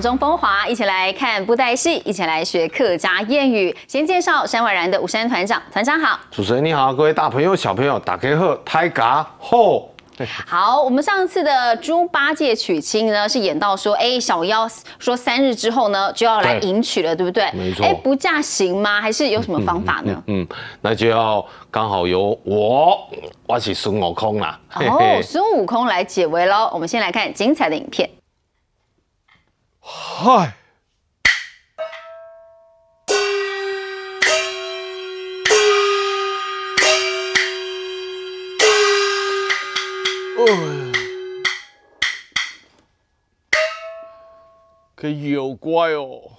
中风华，一起来看布袋戏，一起来学客家谚语。先介绍山外然的武山团长，团长好，主持人你好，各位大朋友小朋友，打开后拍嘎后。好，我们上次的猪八戒娶亲呢，是演到说，哎，小妖说三日之后呢就要来迎娶了，对不对？没错，哎，不嫁行吗？还是有什么方法呢？嗯，那就要刚好由我挖起孙悟空啦。哦，孙悟空来解围喽。我们先来看精彩的影片。哎，哎，佮妖怪哦，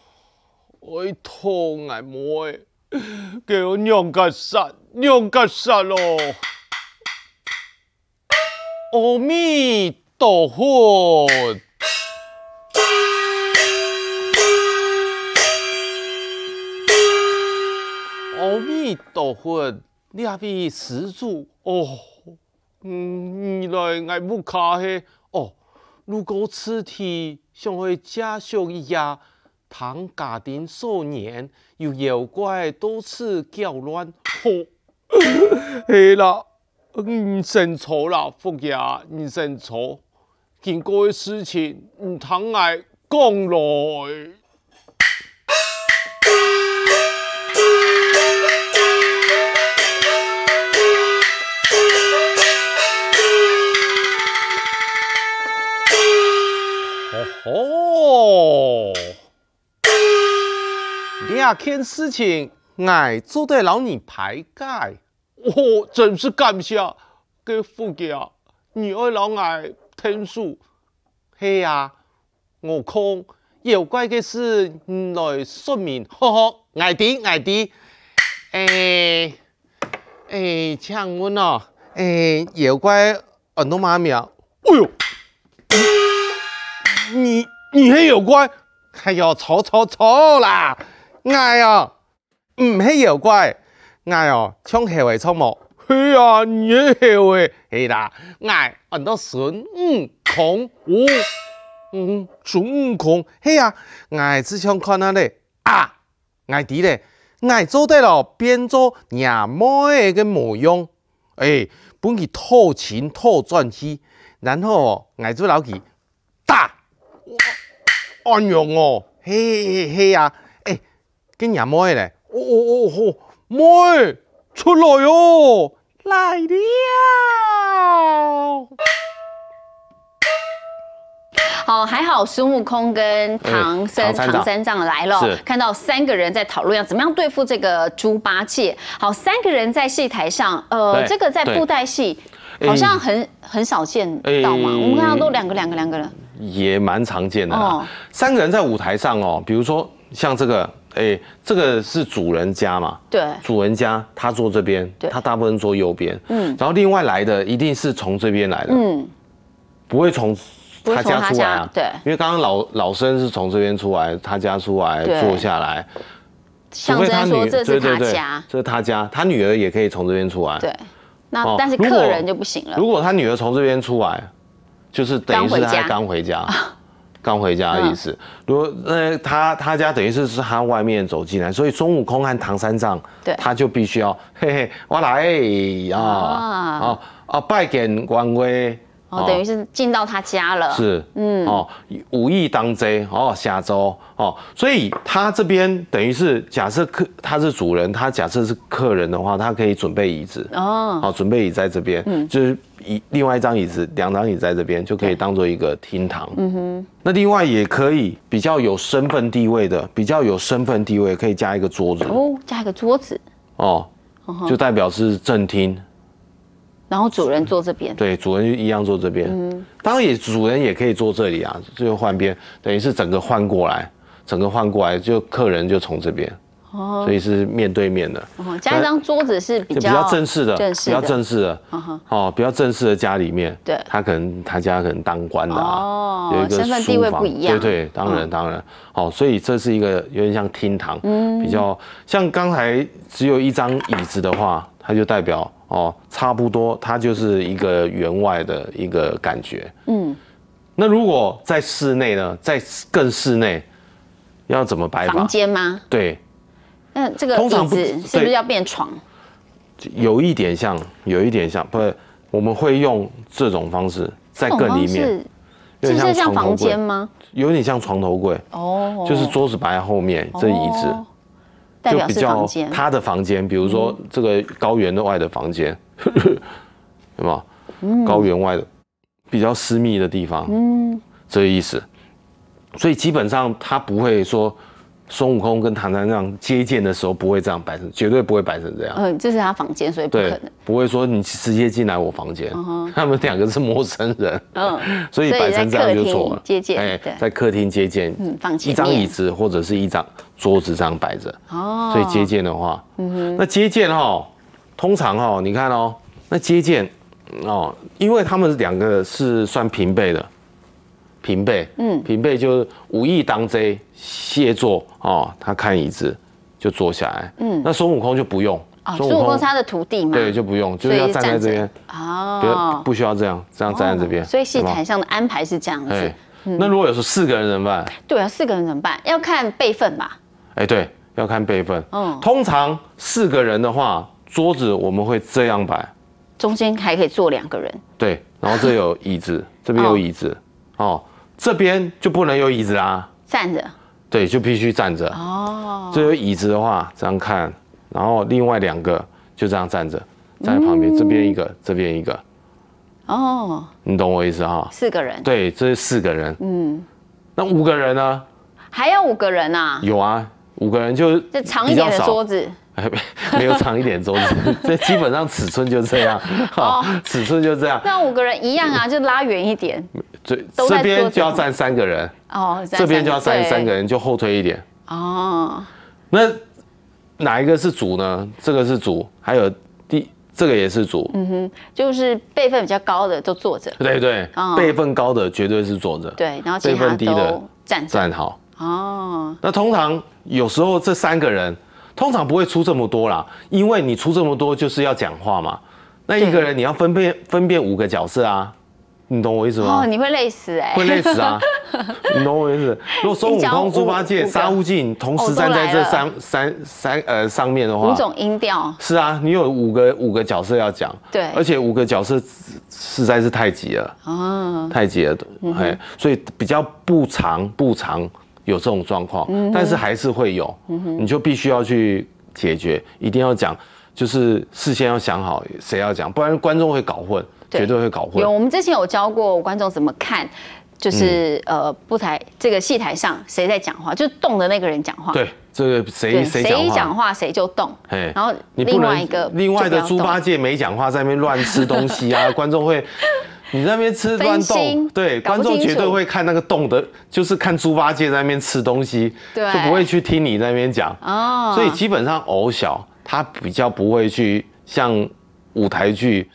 我痛捱摸诶，给我娘家杀，娘家杀咯，阿弥陀佛。你倒魂，你还被施主哦？嗯，你来爱不客气哦。如果此地像会家修一样，唐家丁少年又妖怪多次搅乱，好，嘿啦，嗯，认错啦，佛爷你认错，经过的事情唔倘爱讲来。哦，两天事情，俺做对老你排解，哦，真是感谢，给付给啊，女儿让俺听书，嘿呀，我空有怪的事来说明，呵呵，爱听爱听，诶诶，请问呐，哎，妖怪，多妈咪啊，哎呦。女妖怪，哎哟，错错错啦！哎呀，唔系妖怪，哎呀，强害为宠嘿呀、啊，女害为嘿啦，哎，俺到孙悟空，哦，嗯，孙悟空，嘿啊，哎只想看阿叻啊，哎弟咧，爱做对咯，变做娘妈个模样，哎，本去偷钱偷钻去，然后，爱做老去，暗用哦，嘿嘿嘿呀！哎，跟伢妹嘞，哦哦哦吼，妹出来哟，来滴好，还好，孙悟空跟唐僧、唐三藏来了，看到三个人在讨论要怎么样对付这个猪八戒。好，三个人在戏台上，呃，这个在布袋戏好像很很少见到嘛。我们看到都两个、两个、两个人。也蛮常见的啦。三个人在舞台上哦，比如说像这个，哎，这个是主人家嘛？对，主人家他坐这边，他大部分坐右边。嗯，然后另外来的一定是从这边来的，嗯，不会从他家出来啊？对，因为刚刚老老生是从这边出来，他家出来坐下来，象征说这是他家，这是他家，他女儿也可以从这边出来。对，那但是客人就不行了。如果他女儿从这边出来。就是等于是他刚回家，刚回家的意思。如果那他他家等于是是他外面走进来，所以孙悟空和唐三藏，对，他就必须要嘿嘿，我来啊啊啊！拜见官威，哦，等于是进到他家了，是嗯哦，武艺当贼，哦，下周哦，所以他这边等于是假设客他是主人，他假设是客人的话，他可以准备椅子哦，好，准备椅在这边，嗯，就是。一另外一张椅子，两张椅子在这边就可以当做一个厅堂。嗯哼，那另外也可以比较有身份地位的，比较有身份地位，可以加一个桌子哦，加一个桌子哦，就代表是正厅，然后主人坐这边，对，主人就一样坐这边。嗯，当然也主人也可以坐这里啊，就换边，等于是整个换过来，整个换过来，就客人就从这边。哦，所以是面对面的，哦，加一张桌子是比较比较正式的，正式比较正式的，哦，比较正式的家里面对，他可能他家可能当官的啊，有一个身份地位不一样，对对，当然当然，好，所以这是一个有点像厅堂，嗯，比较像刚才只有一张椅子的话，它就代表哦，差不多它就是一个员外的一个感觉，嗯，那如果在室内呢，在更室内要怎么摆房间吗？对。嗯，这个椅子是不是要变床？有一点像，有一点像，不，是我们会用这种方式在更里面，就是像房间吗？有点像床头柜哦，就是桌子摆在后面，这椅子就比较他的房间，比如说这个高原的外的房间，有吗？嗯，高原外的比较私密的地方，嗯，这意思。所以基本上他不会说。孙悟空跟唐三藏接见的时候不会这样摆，绝对不会摆成这样。嗯，这是他房间，所以不可能。不会说你直接进来我房间。他们两个是陌生人，嗯，所以摆成这样就错了。接见，哎，在客厅接见，嗯，一张椅子或者是一张桌子这样摆着。哦，所以接见的话，嗯哼，那接见哈，通常哈，你看哦，那接见哦，因为他们两个是算平辈的。平辈，嗯，平辈就是武艺当贼，谢座哦，他看椅子就坐下来，嗯，那孙悟空就不用，孙悟空是他的徒弟嘛，对，就不用，就是要站在这边，哦，不需要这样，这样站在这边。所以戏台上的安排是这样子。那如果有时四个人怎么办？对啊，四个人怎么办？要看辈份吧。哎，对，要看辈份。嗯，通常四个人的话，桌子我们会这样摆，中间还可以坐两个人。对，然后这有椅子，这边有椅子，哦。这边就不能有椅子啦，站着。对，就必须站着。哦，这有椅子的话，这样看，然后另外两个就这样站着，站在旁边，这边一个，这边一个。哦，你懂我意思哈？四个人。对，这是四个人。嗯，那五个人呢？还有五个人啊？有啊，五个人就这长一点的桌子。没有长一点桌子，这基本上尺寸就这样，好，尺寸就这样。那五个人一样啊，就拉远一点。这这边就要站三个人哦，这边就要站三个人，就后退一点哦。那哪一个是主呢？这个是主，还有第这个也是主。嗯哼，就是辈分比较高的就坐着。对对，辈分高的绝对是坐着。对，然后辈分低的站站好。哦。那通常有时候这三个人。通常不会出这么多啦，因为你出这么多就是要讲话嘛。那一个人你要分辨分辨五个角色啊，你懂我意思吗？哦，你会累死哎，会累死啊！你懂我意思？如果孙悟空、猪八戒、沙悟净同时站在这三三三呃上面的话，五种音调。是啊，你有五个五个角色要讲，对，而且五个角色实在是太急了啊，太急了的，所以比较不长不长。有这种状况，但是还是会有，你就必须要去解决，一定要讲，就是事先要想好谁要讲，不然观众会搞混，绝对会搞混。有，我们之前有教过观众怎么看，就是呃，不台这个戏台上谁在讲话，就是动的那个人讲话。对，这个谁谁谁一讲话，谁就动。然后另外一个另外的猪八戒没讲话，在那边乱吃东西啊，观众会。你在那边吃乱动，对观众绝对会看那个动的，就是看猪八戒在那边吃东西，就不会去听你在那边讲。哦，所以基本上偶小他比较不会去像舞台剧，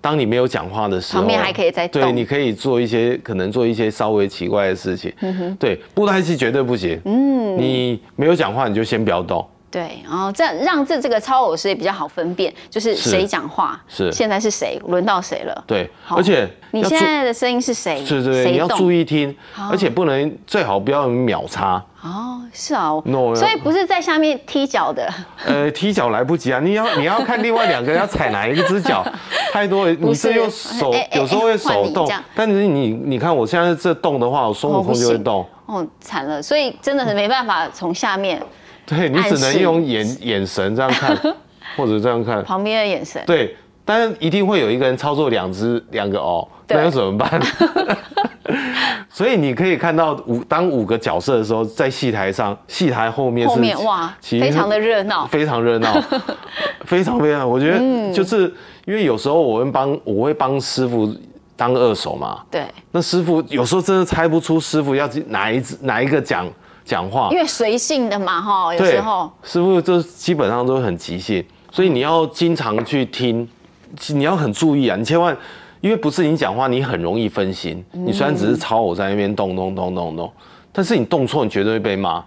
当你没有讲话的时候，旁边还可以对，你可以做一些可能做一些稍微奇怪的事情。嗯对，舞台戏绝对不行。嗯，你没有讲话，你就先不要动。对，然后这让这这个超偶师也比较好分辨，就是谁讲话，是现在是谁轮到谁了？对，而且你现在的声音是谁？是是，你要注意听，而且不能最好不要秒差。哦，是啊，所以不是在下面踢脚的。呃，踢脚来不及啊，你要你要看另外两个人要踩哪一只脚，太多。你这又手，有时候会手动，但是你你看我现在这动的话，孙悟空就会动。哦，惨了，所以真的是没办法从下面。对你只能用眼眼神这样看，或者这样看旁边的眼神。对，但是一定会有一个人操作两只两个哦，那怎么办？所以你可以看到五当五个角色的时候，在戏台上，戏台后面是哇，非常的热闹，非常热闹，非常非常。我觉得就是因为有时候我们帮我会帮师傅当二手嘛，对。那师傅有时候真的猜不出师傅要哪一只哪一个奖。讲话因为随性的嘛哈，有时候师傅就基本上都很即兴，所以你要经常去听，你要很注意啊！你千万，因为不是你讲话，你很容易分心。你虽然只是朝我在那边动动动动动，但是你动错，你绝对会被骂。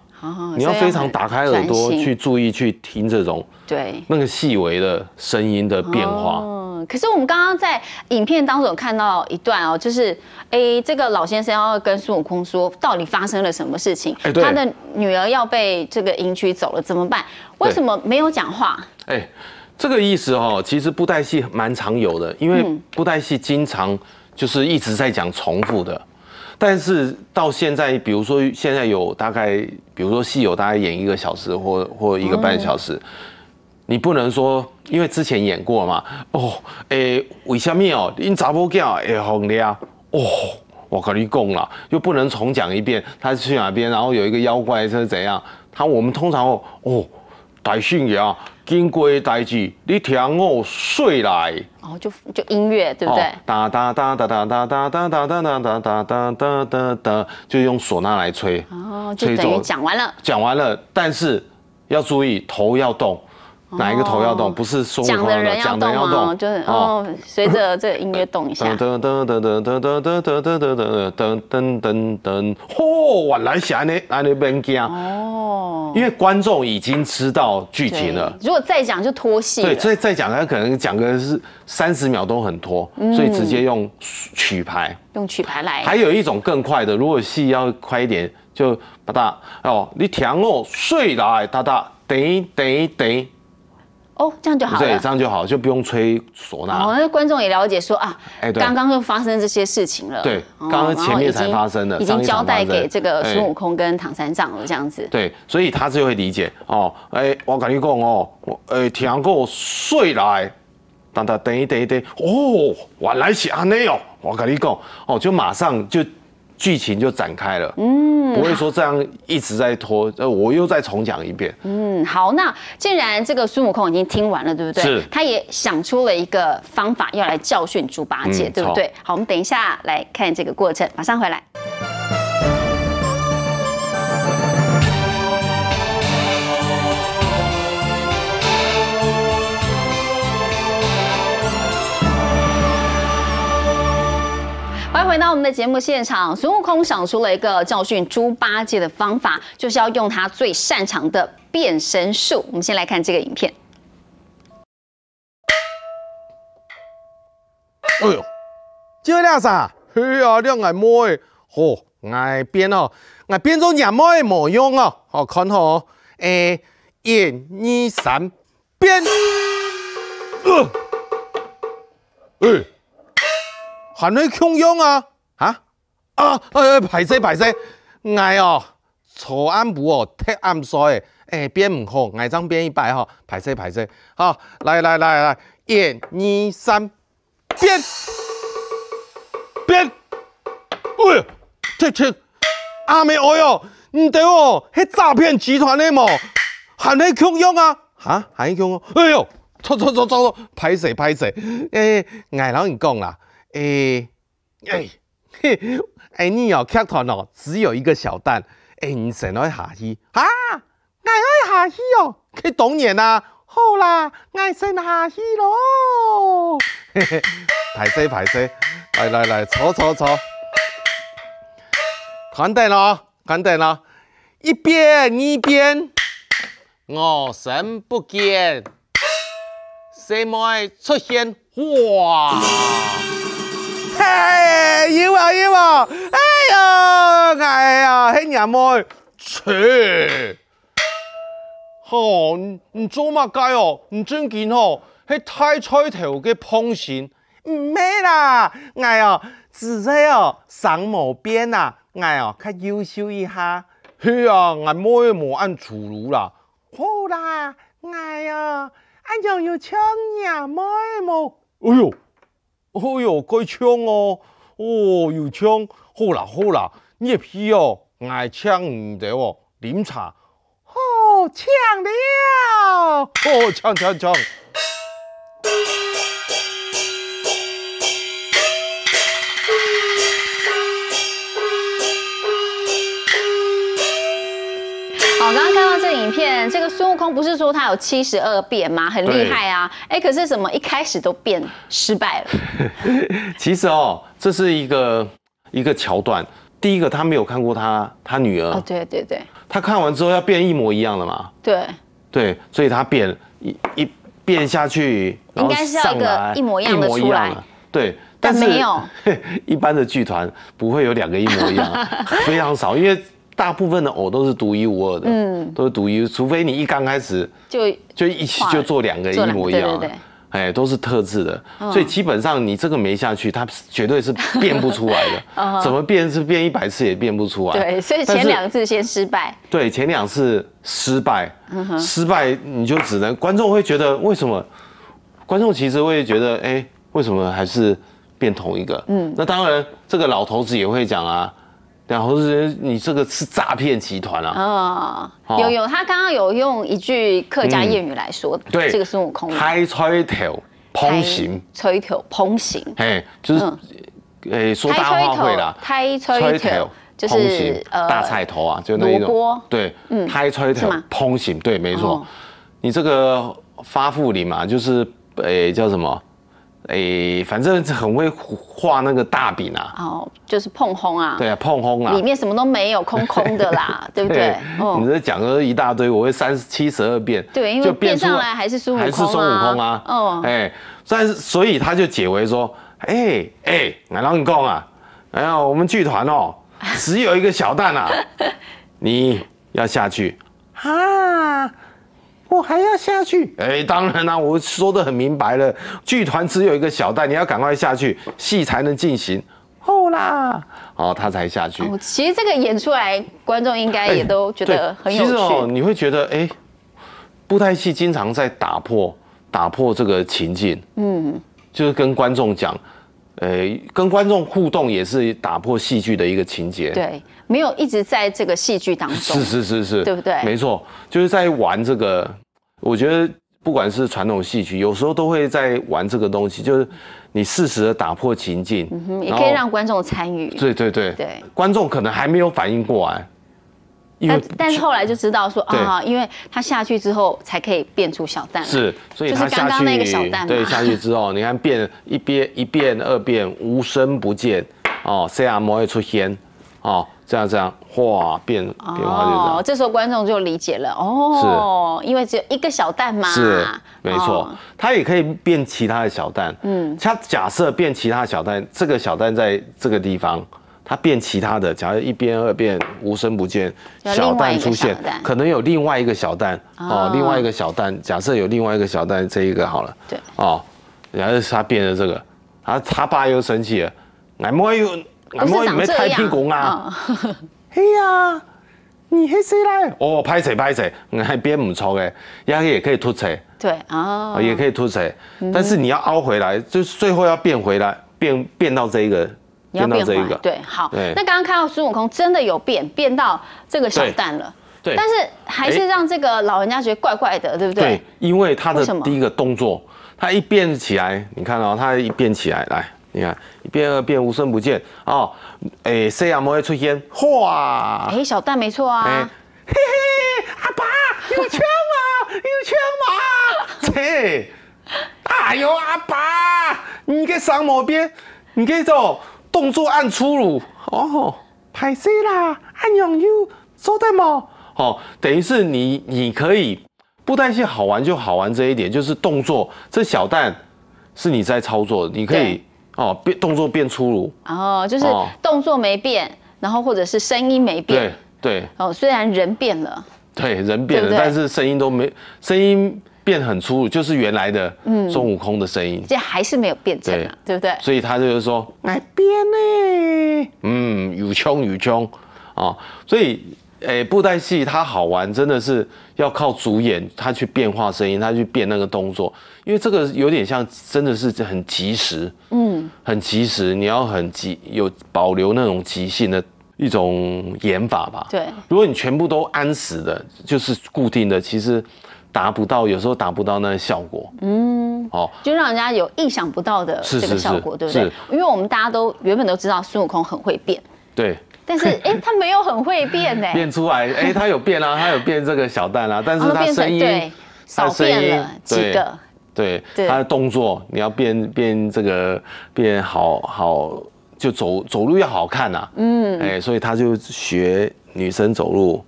你要非常打开耳朵去注意去听这种对那个细微的声音的变化。可是我们刚刚在影片当中看到一段哦，就是哎，这个老先生要跟孙悟空说，到底发生了什么事情？他的女儿要被这个迎娶走了，怎么办？为什么没有讲话？哎，这个意思哦，其实布袋戏蛮常有的，因为布袋戏经常就是一直在讲重复的，但是到现在，比如说现在有大概，比如说戏有大概演一个小时或或一个半小时。你不能说，因为之前演过嘛。哦，诶，为什么哦？因查某囝会红亮。哦，我跟你讲啦，就不能重讲一遍。他去哪边？然后有一个妖怪是怎样？他我们通常哦，哦，大姓呀，听归代志，你听我睡来。哦，就就音乐，对不对？哒哒哒哒哒哒哒哒哒哒哒哒哒哒哒哒，就用唢呐来吹。哦，就等于讲完了。讲完了，但是要注意头要动。哪一个头要动？不是说的人要动吗？就是哦，随着这音乐动一下。噔噔噔噔噔噔噔噔噔噔噔噔噔噔噔，嚯！晚来安霞那那边疆哦，因为观众已经知道剧情了。如果再讲就拖戏。对，再再讲他可能讲个是三十秒都很拖，所以直接用曲牌。用曲牌来。还有一种更快的，如果戏要快一点，就哒哒哦，你听哦，睡来哒哒滴滴滴。哦，这样就好。对，这样就好，就不用吹唢呐。哦，那观众也了解说啊，哎，刚刚就发生这些事情了。对，刚刚前面才发生的，已经交代给这个孙悟空跟唐三藏了这样子。对，所以他就会理解哦。哎，我跟你讲哦，哎，铁扇睡我等等等一等一等，哦，原来是阿内哦，我跟你讲哦，就马上就。剧情就展开了，嗯，不会说这样一直在拖，呃，我又再重讲一遍，嗯，好，那既然这个孙悟空已经听完了，对不对？是。他也想出了一个方法要来教训猪八戒，对不对？好，我们等一下来看这个过程，马上回来。那我们的节目现场，孙悟空想出了一个教训猪八戒的方法，就是要用他最擅长的变身术。我们先来看这个影片。哎呦，这两啥？嘿呀，两眼摸诶，嚯，眼变哦，眼变做人模诶模样哦。好，看好，诶，一、二、三，变！呃，哎，还能强样啊！啊！哎哎，排势排洗，哎哦，坐暗部哦，太暗衰，哎，变唔好，癌张变一百哈，排势排势，好，来来来来，一二三，变变，哎，这这阿妹哦哟，唔对哦，迄诈骗集团的嘛，喊你穷用啊，哈，喊你穷用，哎呦，错错错错，排洗排洗，哎，我老汉讲啦，诶。哎。嘿，哎你哦，看团哦，只有一个小蛋，哎你先来下戏，啊，哎，哎，下戏哦，可以懂你呐，好啦，爱先下戏咯，排死排死，来来来，坐坐坐，看定了啊，看定了，一边一边，我神不见，什么出现，哇！哎，有啊有啊！哎呦，哎呀，嘿娘妹，切！好，唔做乜计哦？唔正见哦？嘿太彩头嘅捧线？唔咩啦，哎呀，只细哦，上莫边啊，哎呀，卡优秀一下。嘿呀，俺妹冇按套炉啦，好啦，哎呀，俺仲要抢伢妹冇。哎呦！哎呦，开枪哦！哦，有枪，好啦好啦，你 P 哦，挨枪唔得哦，警茶，哦枪了，哦枪枪枪。影片这个孙悟空不是说他有七十二变吗？很厉害啊！哎，可是怎么一开始都变失败了？其实哦，这是一个一个桥段。第一个他没有看过他他女儿，对对对，他看完之后要变一模一样的嘛？对对，所以他变一一变下去，应该是一个一模一样的出来。对，但没有 一般的剧团不会有两个一模一样，非常少，因为。大部分的偶都是独一无二的，嗯，都是独一，除非你一刚开始就就一就做两个一模一样，的，哎，都是特制的，所以基本上你这个没下去，它绝对是 变不出来的，怎么变是变一百次也变不出来。对，所以前两次先失败。对，前两次失败，失败你就只能观众会觉得为什么？观众其实会觉得，哎，为什么还是变同一个？嗯，那当然这个老头子也会讲啊。然后是，你这个是诈骗集团啊！啊，有有，他刚刚有用一句客家谚语来说对，这个孙悟空嘛，开吹头烹行吹头烹行嘿，就是，哎说大话会啦，吹头就是呃大菜头啊，就那一种，对，嗯，开吹头烹行，对，没错，你这个发富林嘛，就是哎叫什么？诶，反正很会画那个大饼啊，哦，就是碰空啊，对啊，碰空啊，里面什么都没有，空空的啦，对不对？你这讲了一大堆，我会三七十二变，对，就变上来还是孙悟空啊？哦，哎，但是所以他就解围说，哎哎，乃龙讲啊，哎呀，我们剧团哦，只有一个小蛋啊，你要下去，啊。我还要下去。哎，当然啦，我说的很明白了。剧团只有一个小袋，你要赶快下去，戏才能进行。后啦，哦，他才下去。其实这个演出来，观众应该也都觉得很有趣。其实哦，你会觉得，哎，布袋戏经常在打破、打破这个情境，嗯，就是跟观众讲。呃，跟观众互动也是打破戏剧的一个情节。对，没有一直在这个戏剧当中。是是是是，对不对？没错，就是在玩这个。我觉得不管是传统戏曲，有时候都会在玩这个东西，就是你适时的打破情境，也可以让观众参与。对对对对，观众可能还没有反应过来。但但是后来就知道说啊，因为它下去之后才可以变出小蛋，是，所以它是刚刚那个小蛋对，下去之后，你看变一变一变二变无声不见，哦，C R 膜会出现，哦，这样这样，哗变变化就这样，哦，这时候观众就理解了，哦，是，因为只有一个小蛋嘛，是，没错，它也可以变其他的小蛋，嗯，它假设变其他小蛋，这个小蛋在这个地方。它变其他的，假如一边二变无声不见，小蛋出现，可能有另外一个小蛋哦，另外一个小蛋。假设有另外一个小蛋，这一个好了，对，哦，然后它变了这个，啊，他爸又生气了，哎妈哟，哎妈没抬屁股啊，黑 呀，你黑谁来？哦，拍谁拍谁，哎边唔错诶，人也可以凸出，对啊，也可以凸出，但是你要凹回来，就是最后要变回来，变变到这一个。你要变化对，好。那刚刚看到孙悟空真的有变，变到这个小蛋了，对。但是还是让这个老人家觉得怪怪的，对不对？对，因为他的第一个动作，他一变起来，你看啊，他一变起来，来，你看一变二变，无声不见哦，哎，谁也没出现，哇！哎，小蛋没错啊，嘿嘿，阿爸有枪吗？有枪吗？切，哎呦，阿爸，你给上我边，你给走。动作按粗鲁哦，拍死啦！按用 U，收得吗？哦，等于是你你可以不担心好玩就好玩这一点，就是动作这小蛋是你在操作，你可以哦变动作变粗鲁，哦，就是动作没变，然后或者是声音没变，对对哦，虽然人变了，对人变了，但是声音都没声音。变很粗鲁，就是原来的孙悟空的声音，这还是没有变成，对不对？所以他就是说，来变呢，嗯，有穷有穷啊，所以，哎，布袋戏它好玩，真的是要靠主演他去变化声音，他去变那个动作，因为这个有点像，真的是很及时，嗯，很及时，你要很即有保留那种即兴的一种演法吧。对，如果你全部都安死的，就是固定的，其实。达不到，有时候达不到那个效果。嗯，哦，就让人家有意想不到的这个效果，对不对？因为我们大家都原本都知道孙悟空很会变。对。但是，哎，他没有很会变呢，变出来，哎，他有变啊，他有变这个小蛋啊，但是他声音对，他声音几个，对，他的动作你要变变这个变好好，就走走路要好看呐。嗯。哎，所以他就学女生走路，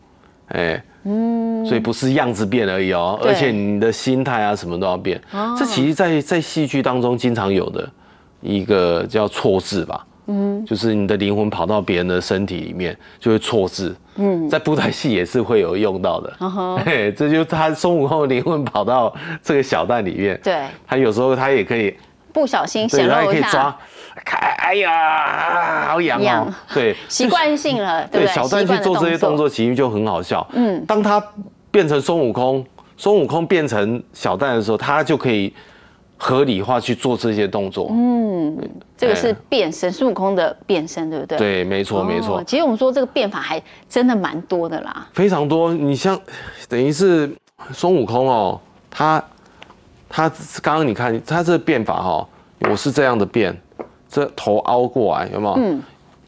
哎。嗯，所以不是样子变而已哦，而且你的心态啊，什么都要变。这其实，在在戏剧当中经常有的一个叫错字吧，嗯，就是你的灵魂跑到别人的身体里面就会错字。嗯，在舞台戏也是会有用到的。哈 这就他孙悟空灵魂跑到这个小蛋里面，对，他有时候他也可以不小心显露一下。哎呀，好痒啊！对，习惯性了。对，小戴去做这些动作，其实就很好笑。嗯，当他变成孙悟空，孙悟空变成小戴的时候，他就可以合理化去做这些动作。嗯，这个是变身，孙悟空的变身，对不对？对，没错，没错。其实我们说这个变法还真的蛮多的啦，非常多。你像等于是孙悟空哦，他他刚刚你看他这个变法哈，我是这样的变。这头凹过来有没有？嗯。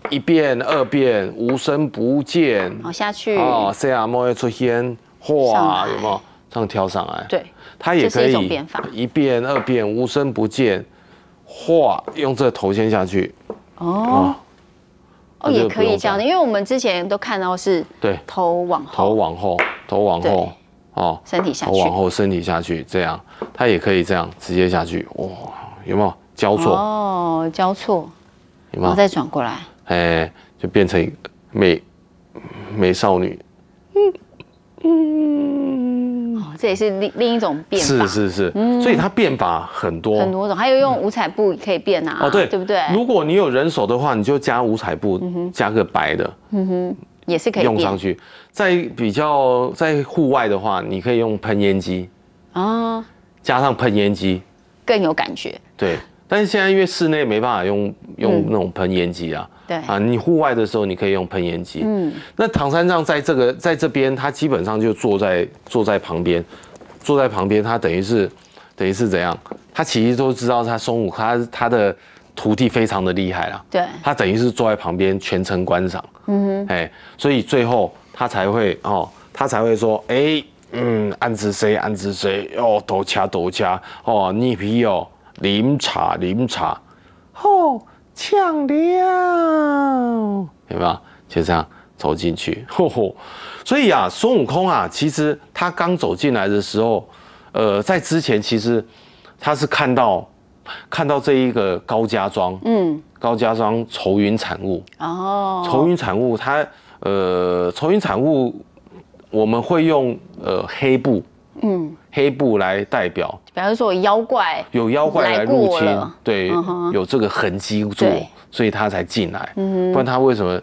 一变二变，无声不见。好下去。哦 c R M 又出现，哇，有没有？这样挑上来。对。它也可以。一种变二变，无声不见。哇，用这头先下去。哦。哦，也可以这样，的，因为我们之前都看到是。对。头往后。头往后。头往后。哦。身体下去。头往后，身体下去，这样它也可以这样直接下去，哇，有没有？交错哦，交错，然后再转过来，哎，就变成美美少女。嗯嗯，哦，这也是另另一种变法。是是是，所以它变法很多很多种，还有用五彩布也可以变啊。哦，对对不对？如果你有人手的话，你就加五彩布，加个白的，嗯哼，也是可以用上去。在比较在户外的话，你可以用喷烟机啊，加上喷烟机更有感觉。对。但是现在因为室内没办法用用那种喷烟机啊，对啊，你户外的时候你可以用喷烟机。嗯，那唐三藏在这个在这边，他基本上就坐在坐在旁边，坐在旁边，他等于是等于是怎样？他其实都知道他孙悟空，他他的徒弟非常的厉害了。对，他等于是坐在旁边全程观赏。嗯哼，哎，所以最后他才会哦，他才会说，哎，嗯，安之谁安之谁哦，抖掐抖掐哦，逆皮哦。临茶临茶，吼，呛了，明白有？就这样走进去，吼吼。所以啊，孙悟空啊，其实他刚走进来的时候，呃，在之前其实他是看到，看到这一个高家庄，嗯，高家庄愁云惨物，哦，愁云惨物，他呃，愁云惨物，我们会用呃黑布，嗯。黑布来代表，比方说妖怪，有妖怪来入侵，对，有这个痕迹做，所以他才进来。嗯，不然他为什么，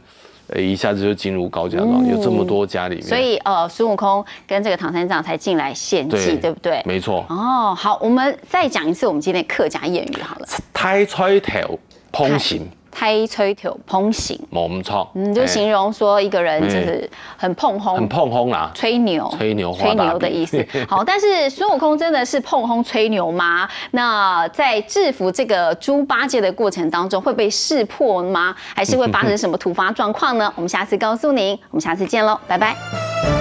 呃，一下子就进入高家庄？有这么多家里面，所以呃，孙悟空跟这个唐三藏才进来献祭，对不对？没错。哦，好，我们再讲一次我们今天客家谚语好了。太彩头，捧行。太吹牛捧醒，没错，嗯，就形容说一个人就是很碰轰，很碰轰啦，吹牛，吹牛，吹牛的意思。好，但是孙悟空真的是碰轰吹牛吗？那在制服这个猪八戒的过程当中，会被识破吗？还是会发生什么突发状况呢？我们下次告诉您，我们下次见喽，拜拜。